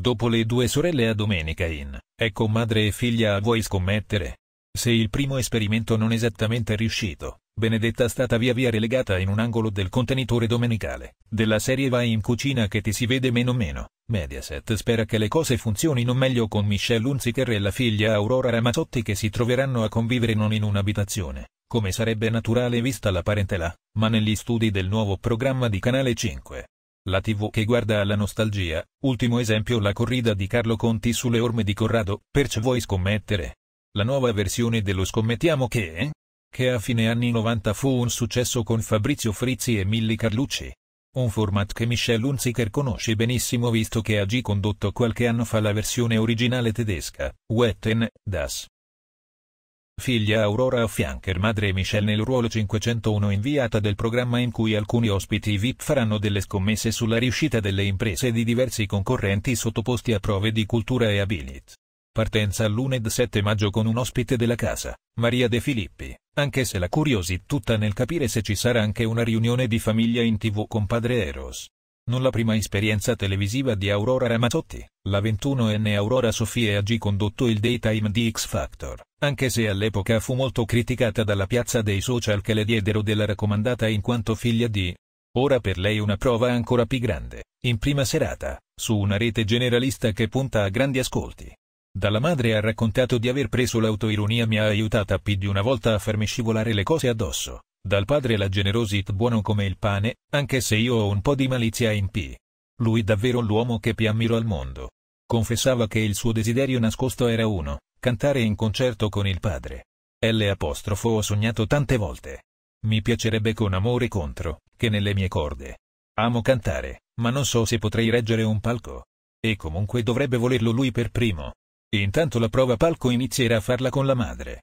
Dopo le due sorelle a domenica in, ecco madre e figlia vuoi scommettere. Se il primo esperimento non esattamente riuscito, Benedetta è stata via via relegata in un angolo del contenitore domenicale, della serie Vai in cucina che ti si vede meno meno. Mediaset spera che le cose funzionino meglio con Michelle Unziker e la figlia Aurora Ramazzotti che si troveranno a convivere non in un'abitazione, come sarebbe naturale vista la parentela, ma negli studi del nuovo programma di Canale 5 la TV che guarda alla nostalgia, ultimo esempio la corrida di Carlo Conti sulle orme di Corrado, perciò vuoi scommettere? La nuova versione dello Scommettiamo che? Eh? Che a fine anni 90 fu un successo con Fabrizio Frizzi e Milli Carlucci. Un format che Michel Hunziker conosce benissimo visto che ha già condotto qualche anno fa la versione originale tedesca, Wetten, Das. Figlia Aurora affiancher madre Michelle nel ruolo 501 inviata del programma in cui alcuni ospiti VIP faranno delle scommesse sulla riuscita delle imprese di diversi concorrenti sottoposti a prove di cultura e abilit. Partenza lunedì 7 maggio con un ospite della casa, Maria De Filippi, anche se la curiosi tutta nel capire se ci sarà anche una riunione di famiglia in tv con padre Eros non la prima esperienza televisiva di Aurora Ramazzotti, la 21enne Aurora Sofia G condotto il daytime di X Factor, anche se all'epoca fu molto criticata dalla piazza dei social che le diedero della raccomandata in quanto figlia di. Ora per lei una prova ancora più grande, in prima serata, su una rete generalista che punta a grandi ascolti. Dalla madre ha raccontato di aver preso l'autoironia mi ha aiutata più di una volta a farmi scivolare le cose addosso. Dal padre la generosit buono come il pane, anche se io ho un po' di malizia in P. Lui davvero l'uomo che più ammiro al mondo. Confessava che il suo desiderio nascosto era uno, cantare in concerto con il padre. L' ho sognato tante volte. Mi piacerebbe con amore contro, che nelle mie corde. Amo cantare, ma non so se potrei reggere un palco. E comunque dovrebbe volerlo lui per primo. Intanto la prova palco inizierà a farla con la madre.